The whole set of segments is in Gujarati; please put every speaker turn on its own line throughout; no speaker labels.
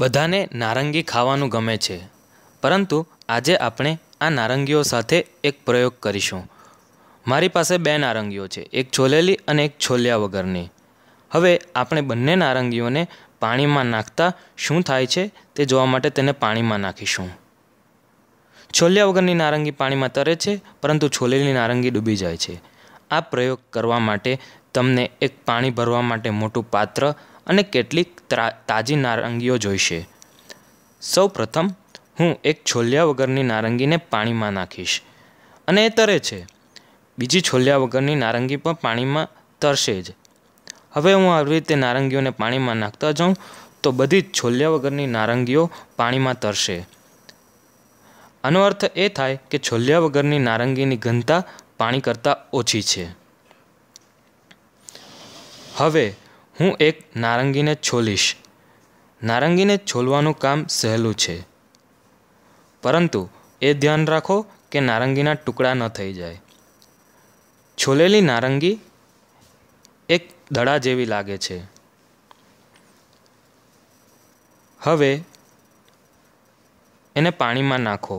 બધાને નારંગી ખાવાનું ગમે છે પરંતુ આજે આપણે આ નારંગીઓ સાથે એક પ્રયોગ કરીશું મારી પાસે બે નારંગીઓ છે એક છોલેલી અને એક છોલ્યા વગરની હવે આપણે બંને નારંગીઓને પાણીમાં નાખતા શું થાય છે તે જોવા માટે તેને પાણીમાં નાખીશું છોલ્યા વગરની નારંગી પાણીમાં તરે છે પરંતુ છોલેલી નારંગી ડૂબી જાય છે આ પ્રયોગ કરવા માટે તમને એક પાણી ભરવા માટે મોટું પાત્ર અને કેટલીક તાજી નારંગીઓ જોઈશે સૌ પ્રથમ હું એક છોલ્યા વગરની નારંગીને પાણીમાં નાખીશ અને એ તરે છે બીજી છોલિયા વગરની નારંગી પણ પાણીમાં તરશે જ હવે હું આવી રીતે નારંગીઓને પાણીમાં નાખતા જાઉં તો બધી જ છોલ્યા વગરની નારંગીઓ પાણીમાં તરશે આનો અર્થ એ થાય કે છોલિયા વગરની નારંગીની ઘનતા પાણી કરતાં ઓછી છે હવે હું એક નારંગીને છોલીશ નારંગીને છોલવાનું કામ સહેલું છે પરંતુ એ ધ્યાન રાખો કે નારંગીના ટુકડા ન થઈ જાય છોલેલી નારંગી એક દડા જેવી લાગે છે હવે એને પાણીમાં નાખો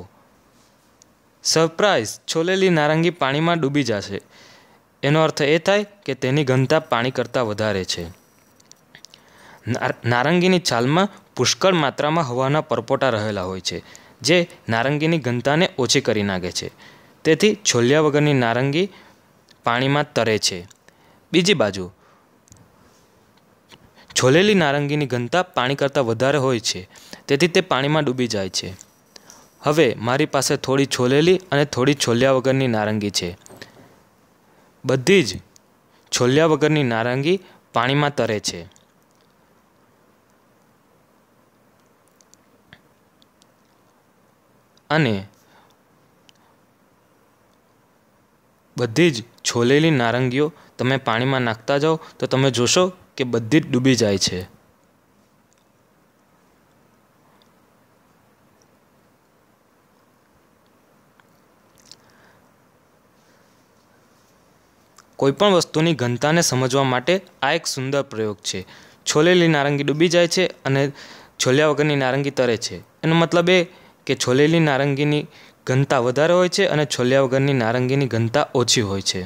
સરપ્રાઈઝ છોલેલી નારંગી પાણીમાં ડૂબી જશે એનો અર્થ એ થાય કે તેની ઘનતા પાણી કરતાં વધારે છે નારંગીની છાલમાં પુષ્કળ માત્રામાં હવાના પરપોટા રહેલા હોય છે જે નારંગીની ઘનતાને ઓછી કરી નાખે છે તેથી છોલ્યા વગરની નારંગી પાણીમાં તરે છે બીજી બાજુ છોલેલી નારંગીની ઘનતા પાણી કરતાં વધારે હોય છે તેથી તે પાણીમાં ડૂબી જાય છે હવે મારી પાસે થોડી છોલેલી અને થોડી છોલ્યા વગરની નારંગી છે બધી જ છોલ્યા વગરની નારંગી પાણીમાં તરે છે અને બધી જ છોલેલી નારંગીઓ તમે પાણીમાં નાખતા જાઓ તો તમે જોશો કે બધી જ ડૂબી જાય છે કોઈપણ વસ્તુની ઘનતાને સમજવા માટે આ એક સુંદર પ્રયોગ છે છોલેલી નારંગી ડૂબી જાય છે અને છોલ્યા વગરની નારંગી તરે છે એનો મતલબ એ કે છોલેલી નારંગીની ઘનતા વધારે હોય છે અને છોલ્યા વગરની નારંગીની ઘનતા ઓછી હોય છે